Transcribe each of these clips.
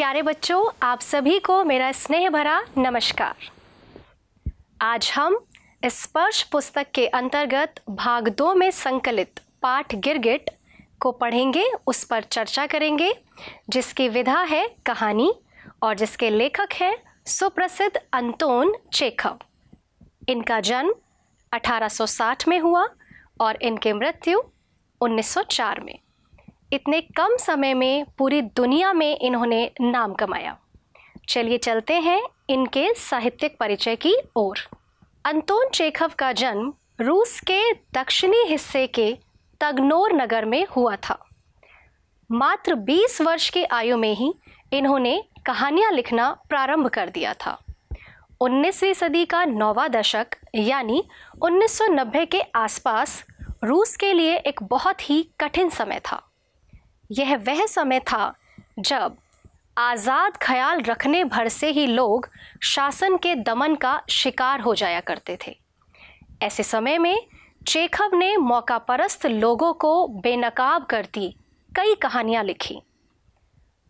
प्यारे बच्चों आप सभी को मेरा स्नेह भरा नमस्कार आज हम स्पर्श पुस्तक के अंतर्गत भाग दो में संकलित पाठ गिरगिट को पढ़ेंगे उस पर चर्चा करेंगे जिसकी विधा है कहानी और जिसके लेखक हैं सुप्रसिद्ध अंतोन चेखव इनका जन्म 1860 में हुआ और इनके मृत्यु 1904 में इतने कम समय में पूरी दुनिया में इन्होंने नाम कमाया चलिए चलते हैं इनके साहित्यिक परिचय की ओर अंतोन चेखव का जन्म रूस के दक्षिणी हिस्से के तगनोर नगर में हुआ था मात्र 20 वर्ष की आयु में ही इन्होंने कहानियाँ लिखना प्रारंभ कर दिया था 19वीं सदी का नौवा दशक यानी 1990 के आसपास रूस के लिए एक बहुत ही कठिन समय था यह वह समय था जब आज़ाद ख्याल रखने भर से ही लोग शासन के दमन का शिकार हो जाया करते थे ऐसे समय में चेखव ने मौका परस्त लोगों को बेनकाब करती कई कहानियाँ लिखी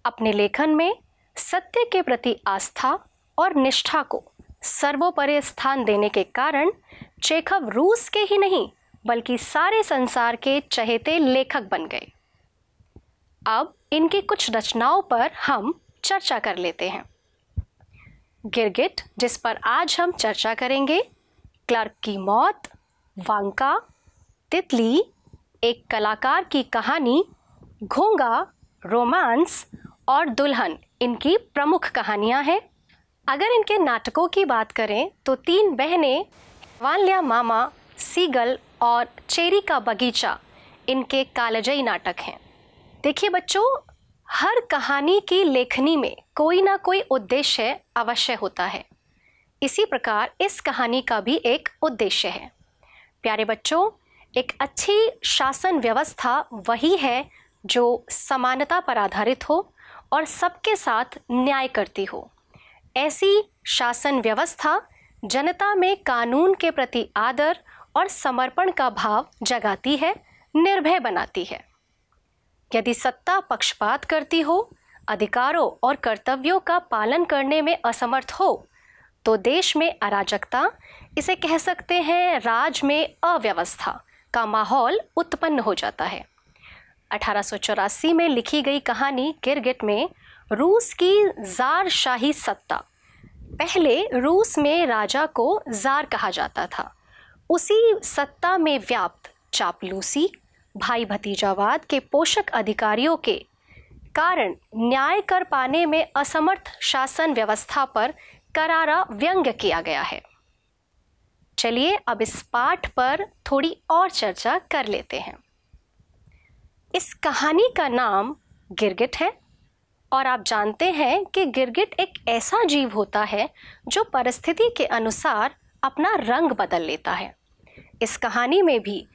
अपने लेखन में सत्य के प्रति आस्था और निष्ठा को सर्वोपरि स्थान देने के कारण चेखव रूस के ही नहीं बल्कि सारे संसार के चहेते लेखक बन गए अब इनकी कुछ रचनाओं पर हम चर्चा कर लेते हैं गिरगिट जिस पर आज हम चर्चा करेंगे क्लर्क की मौत वांका तितली एक कलाकार की कहानी घोंगा रोमांस और दुल्हन इनकी प्रमुख कहानियां हैं अगर इनके नाटकों की बात करें तो तीन बहनें वाल्या मामा सीगल और चेरी का बगीचा इनके कालजई नाटक हैं देखिए बच्चों हर कहानी की लेखनी में कोई ना कोई उद्देश्य अवश्य होता है इसी प्रकार इस कहानी का भी एक उद्देश्य है प्यारे बच्चों एक अच्छी शासन व्यवस्था वही है जो समानता पर आधारित हो और सबके साथ न्याय करती हो ऐसी शासन व्यवस्था जनता में कानून के प्रति आदर और समर्पण का भाव जगाती है निर्भय बनाती है यदि सत्ता पक्षपात करती हो अधिकारों और कर्तव्यों का पालन करने में असमर्थ हो तो देश में अराजकता इसे कह सकते हैं राज में अव्यवस्था का माहौल उत्पन्न हो जाता है अठारह में लिखी गई कहानी गिरगिट में रूस की जार शाही सत्ता पहले रूस में राजा को जार कहा जाता था उसी सत्ता में व्याप्त चापलूसी भाई भतीजावाद के पोषक अधिकारियों के कारण न्याय कर पाने में असमर्थ शासन व्यवस्था पर करारा व्यंग्य किया गया है चलिए अब इस पाठ पर थोड़ी और चर्चा कर लेते हैं इस कहानी का नाम गिरगिट है और आप जानते हैं कि गिरगिट एक ऐसा जीव होता है जो परिस्थिति के अनुसार अपना रंग बदल लेता है इस कहानी में भी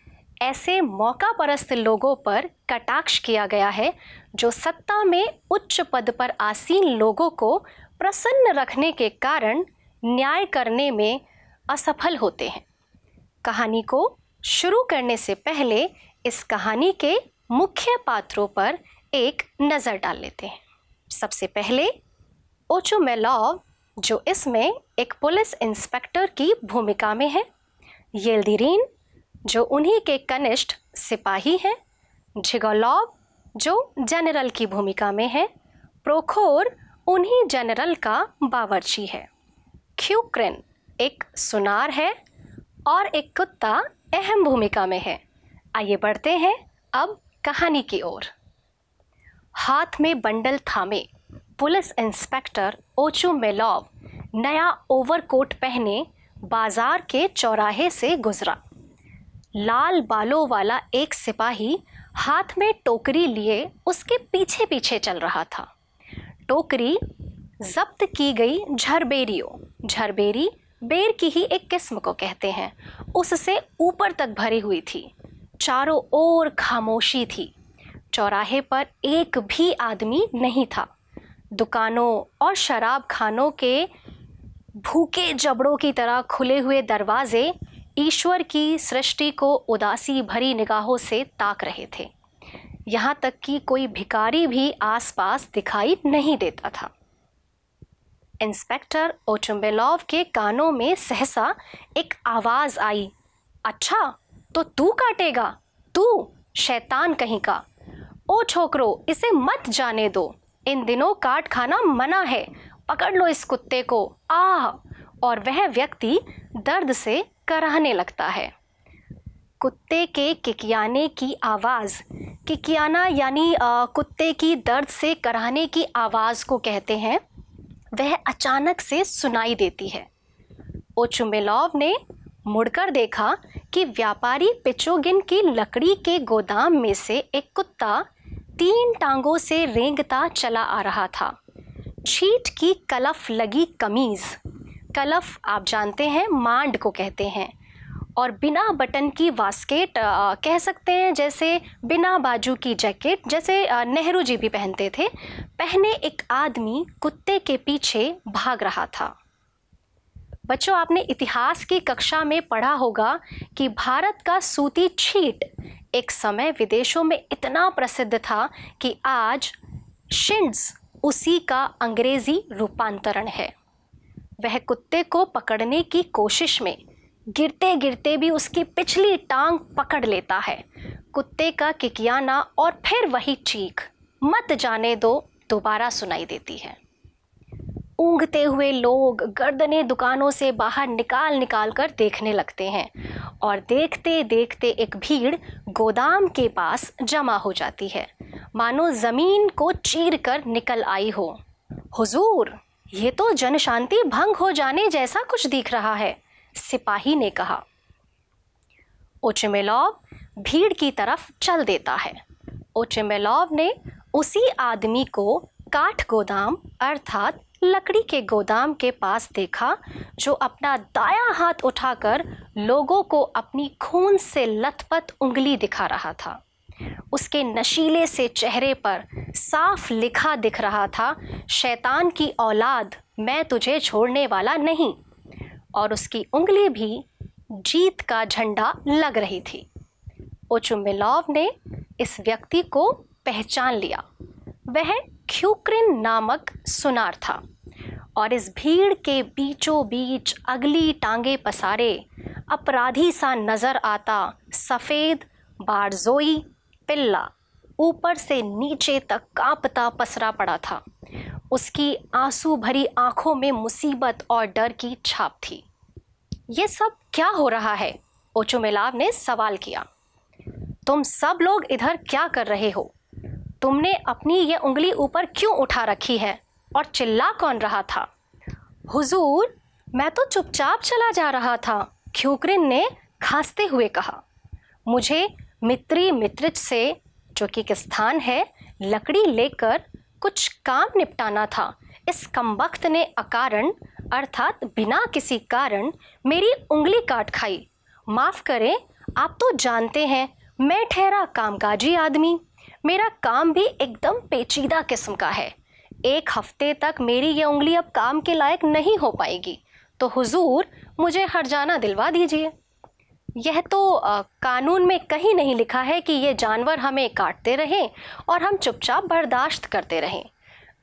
ऐसे मौका परस्त लोगों पर कटाक्ष किया गया है जो सत्ता में उच्च पद पर आसीन लोगों को प्रसन्न रखने के कारण न्याय करने में असफल होते हैं कहानी को शुरू करने से पहले इस कहानी के मुख्य पात्रों पर एक नज़र डाल लेते हैं सबसे पहले ओचो मेलॉव जो इसमें एक पुलिस इंस्पेक्टर की भूमिका में है येल्दीरीन जो उन्हीं के कनिष्ठ सिपाही हैं झिगोलॉव जो जनरल की भूमिका में है प्रोखोर उन्हीं जनरल का बावर्ची है क्यूक्रेन एक सुनार है और एक कुत्ता अहम भूमिका में है आइए बढ़ते हैं अब कहानी की ओर हाथ में बंडल थामे पुलिस इंस्पेक्टर ओचू मेलॉव नया ओवरकोट पहने बाजार के चौराहे से गुजरा लाल बालों वाला एक सिपाही हाथ में टोकरी लिए उसके पीछे पीछे चल रहा था टोकरी जब्त की गई झरबेरियों झरबेरी बेर की ही एक किस्म को कहते हैं उससे ऊपर तक भरी हुई थी चारों ओर खामोशी थी चौराहे पर एक भी आदमी नहीं था दुकानों और शराब खानों के भूखे जबड़ों की तरह खुले हुए दरवाजे ईश्वर की सृष्टि को उदासी भरी निगाहों से ताक रहे थे यहाँ तक कि कोई भिकारी भी आसपास दिखाई नहीं देता था इंस्पेक्टर ओचुम्बेलॉव के कानों में सहसा एक आवाज़ आई अच्छा तो तू काटेगा तू शैतान कहीं का ओ छोकरो इसे मत जाने दो इन दिनों काट खाना मना है पकड़ लो इस कुत्ते को आह और वह व्यक्ति दर्द से कराहने लगता है कुत्ते के किकियाने की आवाज़ किकियाना यानी कुत्ते की दर्द से कराहने की आवाज़ को कहते हैं वह अचानक से सुनाई देती है ओचुमेलॉव ने मुड़कर देखा कि व्यापारी पिचोगिन की लकड़ी के गोदाम में से एक कुत्ता तीन टांगों से रेंगता चला आ रहा था छीट की कलफ लगी कमीज कलफ आप जानते हैं मांड को कहते हैं और बिना बटन की वास्केट आ, कह सकते हैं जैसे बिना बाजू की जैकेट जैसे नेहरू जी भी पहनते थे पहने एक आदमी कुत्ते के पीछे भाग रहा था बच्चों आपने इतिहास की कक्षा में पढ़ा होगा कि भारत का सूती छीट एक समय विदेशों में इतना प्रसिद्ध था कि आज शिंड्स उसी का अंग्रेज़ी रूपांतरण है वह कुत्ते को पकड़ने की कोशिश में गिरते गिरते भी उसकी पिछली टांग पकड़ लेता है कुत्ते का किकियाना और फिर वही चीख मत जाने दो दोबारा सुनाई देती है ऊँगते हुए लोग गर्दने दुकानों से बाहर निकाल निकाल कर देखने लगते हैं और देखते देखते एक भीड़ गोदाम के पास जमा हो जाती है मानो ज़मीन को चीर कर निकल आई हो हुजूर ये तो जनशांति भंग हो जाने जैसा कुछ दिख रहा है सिपाही ने कहा ओचमेलॉव भीड़ की तरफ चल देता है ओचमेलॉव ने उसी आदमी को काठ गोदाम अर्थात लकड़ी के गोदाम के पास देखा जो अपना दाया हाथ उठाकर लोगों को अपनी खून से लथपथ उंगली दिखा रहा था उसके नशीले से चेहरे पर साफ लिखा दिख रहा था शैतान की औलाद मैं तुझे छोड़ने वाला नहीं और उसकी उंगली भी जीत का झंडा लग रही थी ओचुमिलॉव ने इस व्यक्ति को पहचान लिया वह ख्यूक्रिन नामक सुनार था और इस भीड़ के बीचों बीच अगली टांगे पसारे अपराधी सा नज़र आता सफ़ेद बारजोई पिल्ला ऊपर से नीचे तक कांपता पसरा पड़ा था उसकी आंसू भरी आंखों में मुसीबत और डर की छाप थी ये सब क्या हो रहा है ओचो मिलाव ने सवाल किया तुम सब लोग इधर क्या कर रहे हो तुमने अपनी ये उंगली ऊपर क्यों उठा रखी है और चिल्ला कौन रहा था हुजूर मैं तो चुपचाप चला जा रहा था क्यूकरिन ने खांसते हुए कहा मुझे मित्री मित्रित से जो कि एक स्थान है लकड़ी लेकर कुछ काम निपटाना था इस कमबख्त ने अकारण अर्थात बिना किसी कारण मेरी उंगली काट खाई माफ़ करें आप तो जानते हैं मैं ठहरा कामकाजी आदमी मेरा काम भी एकदम पेचीदा किस्म का है एक हफ्ते तक मेरी ये उंगली अब काम के लायक नहीं हो पाएगी तो हुजूर मुझे हर जाना दिलवा दीजिए यह तो आ, कानून में कहीं नहीं लिखा है कि ये जानवर हमें काटते रहें और हम चुपचाप बर्दाश्त करते रहें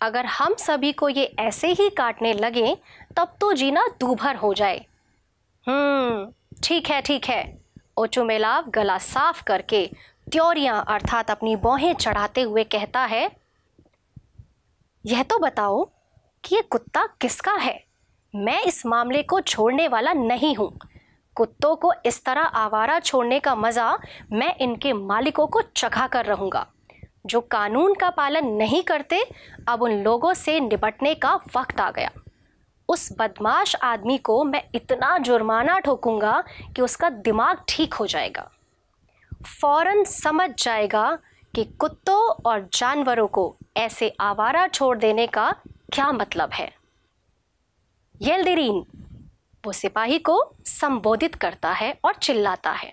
अगर हम सभी को ये ऐसे ही काटने लगे तब तो जीना दूभर हो जाए हम्म, ठीक है ठीक है ओचुमेलाव गला साफ करके त्योरियाँ अर्थात अपनी बौहें चढ़ाते हुए कहता है यह तो बताओ कि ये कुत्ता किसका है मैं इस मामले को छोड़ने वाला नहीं हूँ कुत्तों को इस तरह आवारा छोड़ने का मज़ा मैं इनके मालिकों को चखा कर रहूँगा जो कानून का पालन नहीं करते अब उन लोगों से निपटने का वक्त आ गया उस बदमाश आदमी को मैं इतना जुर्माना ठोकूंगा कि उसका दिमाग ठीक हो जाएगा फौरन समझ जाएगा कि कुत्तों और जानवरों को ऐसे आवारा छोड़ देने का क्या मतलब है येल्देरीन वो सिपाही को संबोधित करता है और चिल्लाता है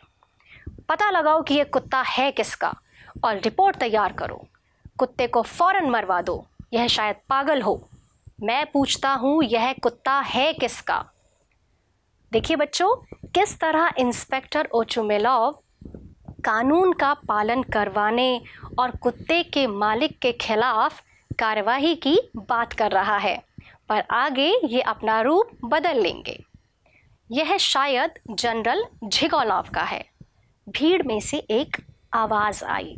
पता लगाओ कि यह कुत्ता है किसका और रिपोर्ट तैयार करो कुत्ते को फौरन मरवा दो यह शायद पागल हो मैं पूछता हूँ यह कुत्ता है किसका देखिए बच्चों किस तरह इंस्पेक्टर ओचुमेलॉव कानून का पालन करवाने और कुत्ते के मालिक के खिलाफ कार्यवाही की बात कर रहा है पर आगे ये अपना रूप बदल लेंगे यह शायद जनरल झिगोलॉव का है भीड़ में से एक आवाज़ आई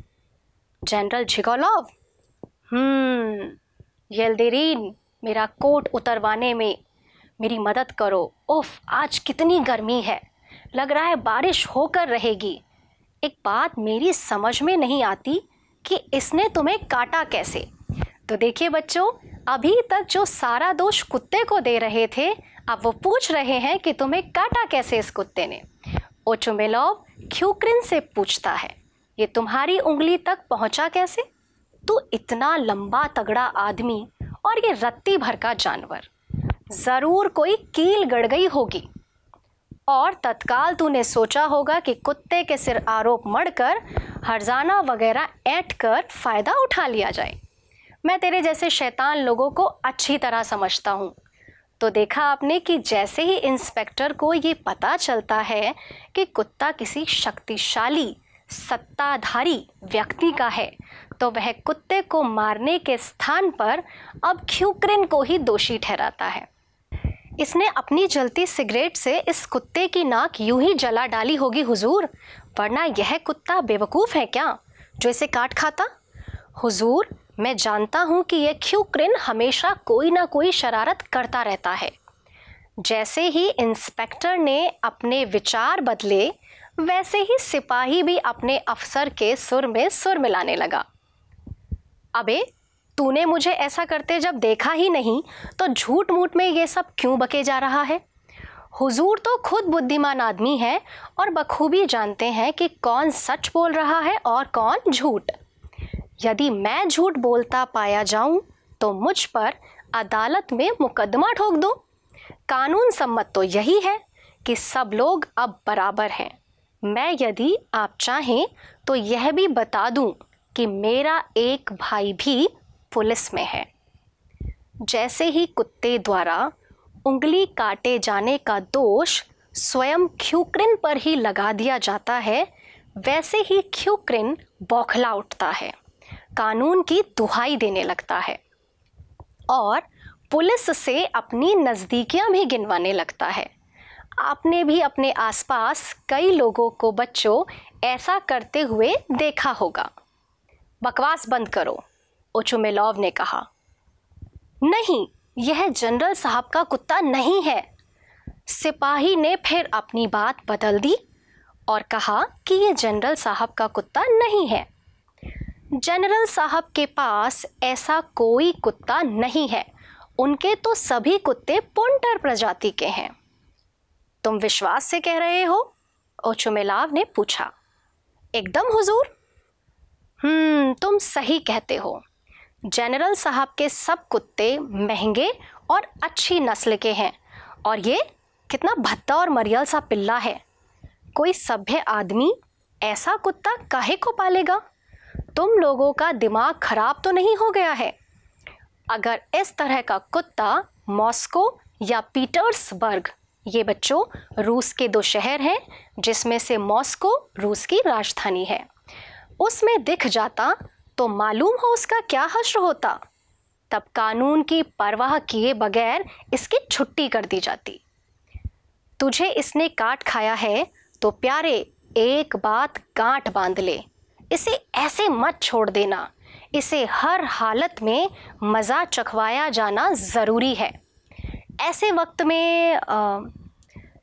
जनरल झिगोलॉव हम्म येल्देरीन मेरा कोट उतरवाने में मेरी मदद करो उफ आज कितनी गर्मी है लग रहा है बारिश होकर रहेगी एक बात मेरी समझ में नहीं आती कि इसने तुम्हें काटा कैसे तो देखिए बच्चों अभी तक जो सारा दोष कुत्ते को दे रहे थे अब वो पूछ रहे हैं कि तुम्हें काटा कैसे इस कुत्ते ने ओचुमेलोव क्यूक्रिन से पूछता है ये तुम्हारी उंगली तक पहुंचा कैसे तू इतना लंबा तगड़ा आदमी और ये रत्ती भर का जानवर ज़रूर कोई कील गड़ गई होगी और तत्काल तूने सोचा होगा कि कुत्ते के सिर आरोप कर हरजाना वगैरह ऐंठ कर फ़ायदा उठा लिया जाए मैं तेरे जैसे शैतान लोगों को अच्छी तरह समझता हूँ तो देखा आपने कि जैसे ही इंस्पेक्टर को ये पता चलता है कि कुत्ता किसी शक्तिशाली सत्ताधारी व्यक्ति का है तो वह कुत्ते को मारने के स्थान पर अब ख्यूक्रेन को ही दोषी ठहराता है इसने अपनी जलती सिगरेट से इस कुत्ते की नाक यूं ही जला डाली होगी हुजूर वरना यह कुत्ता बेवकूफ़ है क्या जो इसे काट खाता हुजूर मैं जानता हूँ कि यह क्यूक्रिन हमेशा कोई ना कोई शरारत करता रहता है जैसे ही इंस्पेक्टर ने अपने विचार बदले वैसे ही सिपाही भी अपने अफसर के सुर में सुर मिलाने लगा अबे तूने मुझे ऐसा करते जब देखा ही नहीं तो झूठ मूठ में ये सब क्यों बके जा रहा है हुजूर तो खुद बुद्धिमान आदमी है और बखूबी जानते हैं कि कौन सच बोल रहा है और कौन झूठ यदि मैं झूठ बोलता पाया जाऊं तो मुझ पर अदालत में मुकदमा ठोक दो कानून सम्मत तो यही है कि सब लोग अब बराबर हैं मैं यदि आप चाहें तो यह भी बता दूं कि मेरा एक भाई भी पुलिस में है जैसे ही कुत्ते द्वारा उंगली काटे जाने का दोष स्वयं क्यूक्रिन पर ही लगा दिया जाता है वैसे ही क्यूक्रिन बौखला उठता है कानून की दुहाई देने लगता है और पुलिस से अपनी नज़दीकियाँ भी गिनवाने लगता है आपने भी अपने आसपास कई लोगों को बच्चों ऐसा करते हुए देखा होगा बकवास बंद करो ओचुमेलोव ने कहा नहीं यह जनरल साहब का कुत्ता नहीं है सिपाही ने फिर अपनी बात बदल दी और कहा कि यह जनरल साहब का कुत्ता नहीं है जनरल साहब के पास ऐसा कोई कुत्ता नहीं है उनके तो सभी कुत्ते पुंटर प्रजाति के हैं तुम विश्वास से कह रहे हो ओचुमेलाव ने पूछा एकदम हुजूर हम्म तुम सही कहते हो जनरल साहब के सब कुत्ते महंगे और अच्छी नस्ल के हैं और ये कितना भत्ता और मरियल सा पिल्ला है कोई सभ्य आदमी ऐसा कुत्ता काहे को पालेगा तुम लोगों का दिमाग खराब तो नहीं हो गया है अगर इस तरह का कुत्ता मॉस्को या पीटर्सबर्ग ये बच्चों रूस के दो शहर हैं जिसमें से मॉस्को रूस की राजधानी है उसमें दिख जाता तो मालूम हो उसका क्या हश्र होता तब कानून की परवाह किए बगैर इसकी छुट्टी कर दी जाती तुझे इसने काट खाया है तो प्यारे एक बात गांठ बांध ले इसे ऐसे मत छोड़ देना इसे हर हालत में मज़ा चखवाया जाना ज़रूरी है ऐसे वक्त में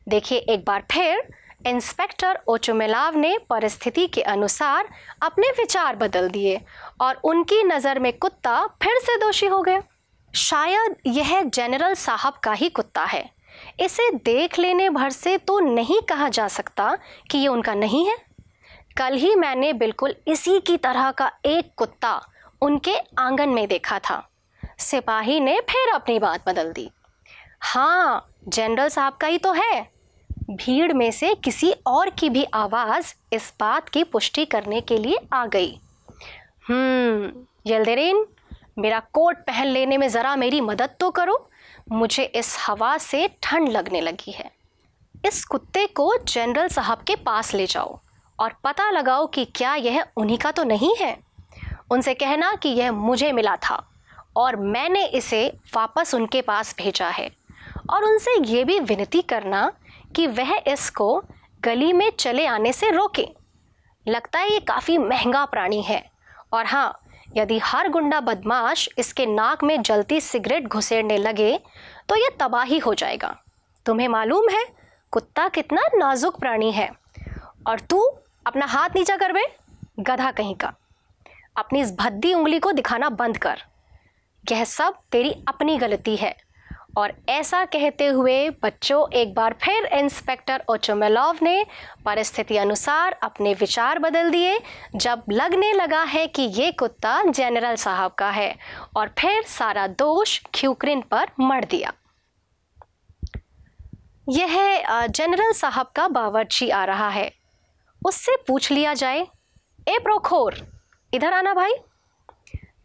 देखिए एक बार फिर इंस्पेक्टर ओचुमेलाव ने परिस्थिति के अनुसार अपने विचार बदल दिए और उनकी नज़र में कुत्ता फिर से दोषी हो गया शायद यह जनरल साहब का ही कुत्ता है इसे देख लेने भर से तो नहीं कहा जा सकता कि ये उनका नहीं है कल ही मैंने बिल्कुल इसी की तरह का एक कुत्ता उनके आंगन में देखा था सिपाही ने फिर अपनी बात बदल दी हाँ जनरल साहब का ही तो है भीड़ में से किसी और की भी आवाज़ इस बात की पुष्टि करने के लिए आ गई जल्देरीन हम्म, मेरा कोट पहन लेने में ज़रा मेरी मदद तो करो मुझे इस हवा से ठंड लगने लगी है इस कुत्ते को जनरल साहब के पास ले जाओ और पता लगाओ कि क्या यह उन्हीं का तो नहीं है उनसे कहना कि यह मुझे मिला था और मैंने इसे वापस उनके पास भेजा है और उनसे ये भी विनती करना कि वह इसको गली में चले आने से रोकें लगता है ये काफ़ी महंगा प्राणी है और हाँ यदि हर गुंडा बदमाश इसके नाक में जलती सिगरेट घुसेड़ने लगे तो यह तबाही हो जाएगा तुम्हें मालूम है कुत्ता कितना नाजुक प्राणी है और तू अपना हाथ नीचा कर बे गधा कहीं का अपनी इस भद्दी उंगली को दिखाना बंद कर यह सब तेरी अपनी गलती है और ऐसा कहते हुए बच्चों एक बार फिर इंस्पेक्टर ओचोमेलोव ने परिस्थिति अनुसार अपने विचार बदल दिए जब लगने लगा है कि ये कुत्ता जनरल साहब का है और फिर सारा दोष क्यूक्रिन पर मर दिया यह जनरल साहब का बावर्ची आ रहा है उससे पूछ लिया जाए ए प्रोखोर इधर आना भाई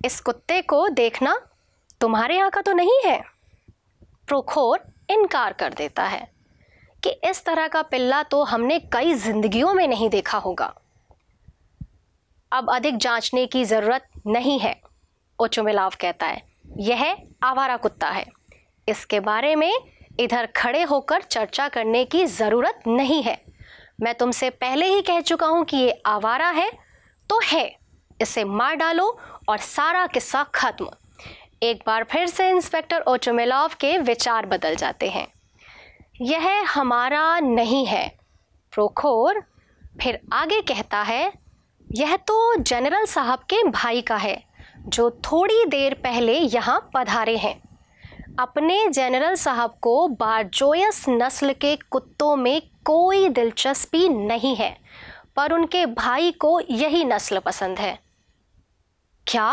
इस कुत्ते को देखना तुम्हारे यहाँ का तो नहीं है प्रोखोर इनकार कर देता है कि इस तरह का पिल्ला तो हमने कई जिंदगियों में नहीं देखा होगा अब अधिक जांचने की ज़रूरत नहीं है ओचुमिलाव कहता है यह आवारा कुत्ता है इसके बारे में इधर खड़े होकर चर्चा करने की ज़रूरत नहीं है मैं तुमसे पहले ही कह चुका हूं कि ये आवारा है तो है इसे मार डालो और सारा किस्सा खत्म एक बार फिर से इंस्पेक्टर ओचोमिलॉव के विचार बदल जाते हैं यह हमारा नहीं है प्रोखोर फिर आगे कहता है यह तो जनरल साहब के भाई का है जो थोड़ी देर पहले यहाँ पधारे हैं अपने जनरल साहब को बारजोयस नस्ल के कुत्तों में कोई दिलचस्पी नहीं है पर उनके भाई को यही नस्ल पसंद है क्या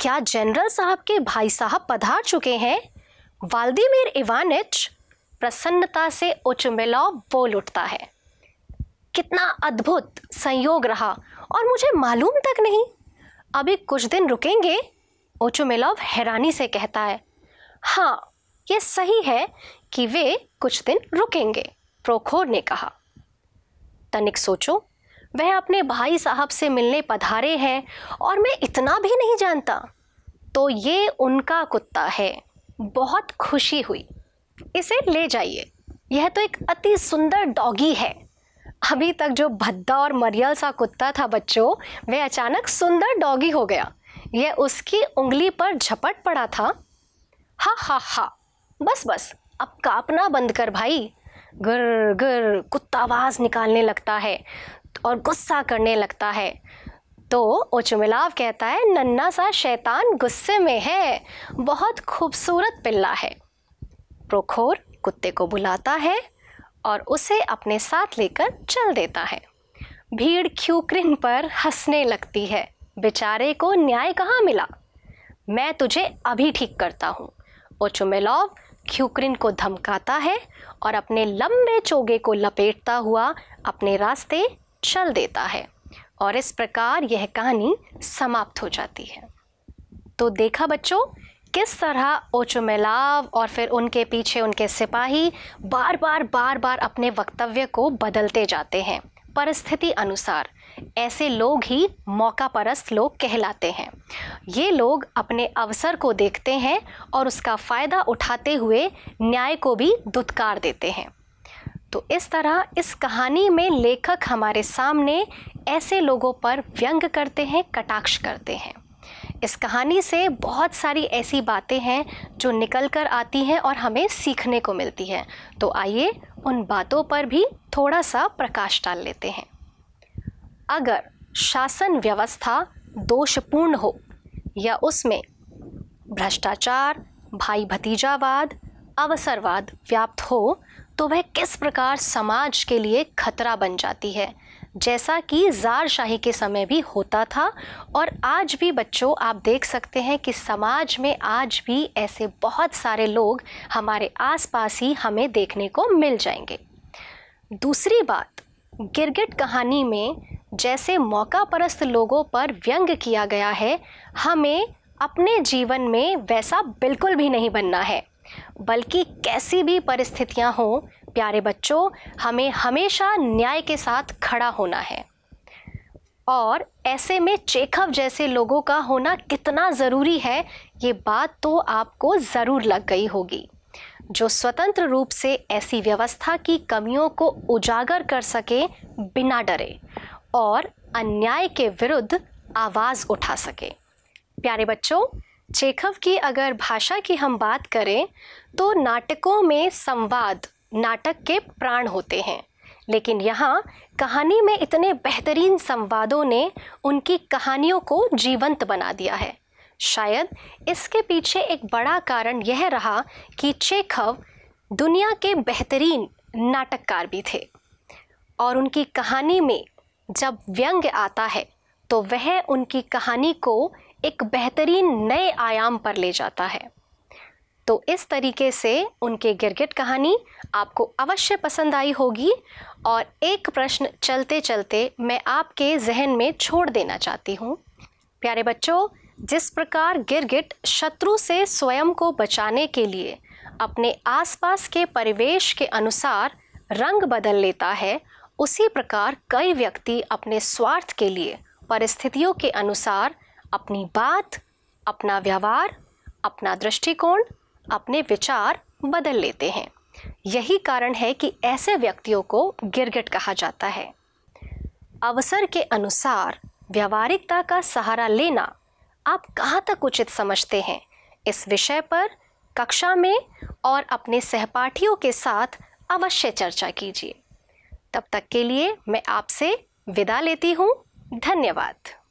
क्या जनरल साहब के भाई साहब पधार चुके हैं वाल्दीमिर इवानिच प्रसन्नता से उच्च मिलाव बोल उठता है कितना अद्भुत संयोग रहा और मुझे मालूम तक नहीं अभी कुछ दिन रुकेंगे ओचुमिलॉव हैरानी से कहता है हाँ ये सही है कि वे कुछ दिन रुकेंगे प्रोखोर ने कहा तनिक सोचो वह अपने भाई साहब से मिलने पधारे हैं और मैं इतना भी नहीं जानता तो ये उनका कुत्ता है बहुत खुशी हुई इसे ले जाइए यह तो एक अति सुंदर डॉगी है अभी तक जो भद्दा और मरियल सा कुत्ता था बच्चों वह अचानक सुंदर डॉगी हो गया यह उसकी उंगली पर झपट पड़ा था हा हा हा बस बस अब कापना बंद कर भाई गर गर कुत्ता आवाज़ निकालने लगता है और गुस्सा करने लगता है तो ओचुमिलाव कहता है नन्ना सा शैतान गुस्से में है बहुत खूबसूरत पिल्ला है प्रोखोर कुत्ते को बुलाता है और उसे अपने साथ लेकर चल देता है भीड़ क्यूक्रिन पर हंसने लगती है बेचारे को न्याय कहाँ मिला मैं तुझे अभी ठीक करता हूँ ओचुमेलॉव क्यूक्रिन को धमकाता है और अपने लंबे चोगे को लपेटता हुआ अपने रास्ते चल देता है और इस प्रकार यह कहानी समाप्त हो जाती है तो देखा बच्चों किस तरह ओचुमेलाव और फिर उनके पीछे उनके सिपाही बार बार बार बार अपने वक्तव्य को बदलते जाते हैं परिस्थिति अनुसार ऐसे लोग ही मौका परस्त लोग कहलाते हैं ये लोग अपने अवसर को देखते हैं और उसका फ़ायदा उठाते हुए न्याय को भी दुत्कार देते हैं तो इस तरह इस कहानी में लेखक हमारे सामने ऐसे लोगों पर व्यंग करते हैं कटाक्ष करते हैं इस कहानी से बहुत सारी ऐसी बातें हैं जो निकल कर आती हैं और हमें सीखने को मिलती हैं तो आइए उन बातों पर भी थोड़ा सा प्रकाश डाल लेते हैं अगर शासन व्यवस्था दोषपूर्ण हो या उसमें भ्रष्टाचार भाई भतीजावाद अवसरवाद व्याप्त हो तो वह किस प्रकार समाज के लिए खतरा बन जाती है जैसा कि जार शाही के समय भी होता था और आज भी बच्चों आप देख सकते हैं कि समाज में आज भी ऐसे बहुत सारे लोग हमारे आसपास ही हमें देखने को मिल जाएंगे दूसरी बात गिरगिट कहानी में जैसे मौका परस्त लोगों पर व्यंग किया गया है हमें अपने जीवन में वैसा बिल्कुल भी नहीं बनना है बल्कि कैसी भी परिस्थितियां हों प्यारे बच्चों हमें हमेशा न्याय के साथ खड़ा होना है और ऐसे में चेखव जैसे लोगों का होना कितना ज़रूरी है ये बात तो आपको ज़रूर लग गई होगी जो स्वतंत्र रूप से ऐसी व्यवस्था की कमियों को उजागर कर सके बिना डरे और अन्याय के विरुद्ध आवाज़ उठा सके प्यारे बच्चों चेखव की अगर भाषा की हम बात करें तो नाटकों में संवाद नाटक के प्राण होते हैं लेकिन यहाँ कहानी में इतने बेहतरीन संवादों ने उनकी कहानियों को जीवंत बना दिया है शायद इसके पीछे एक बड़ा कारण यह रहा कि चेखव दुनिया के बेहतरीन नाटककार भी थे और उनकी कहानी में जब व्यंग्य आता है तो वह उनकी कहानी को एक बेहतरीन नए आयाम पर ले जाता है तो इस तरीके से उनके गिरगिट कहानी आपको अवश्य पसंद आई होगी और एक प्रश्न चलते चलते मैं आपके जहन में छोड़ देना चाहती हूँ प्यारे बच्चों जिस प्रकार गिरगिट शत्रु से स्वयं को बचाने के लिए अपने आसपास के परिवेश के अनुसार रंग बदल लेता है उसी प्रकार कई व्यक्ति अपने स्वार्थ के लिए परिस्थितियों के अनुसार अपनी बात अपना व्यवहार अपना दृष्टिकोण अपने विचार बदल लेते हैं यही कारण है कि ऐसे व्यक्तियों को गिरगिट कहा जाता है अवसर के अनुसार व्यवहारिकता का सहारा लेना आप कहाँ तक उचित समझते हैं इस विषय पर कक्षा में और अपने सहपाठियों के साथ अवश्य चर्चा कीजिए तब तक के लिए मैं आपसे विदा लेती हूँ धन्यवाद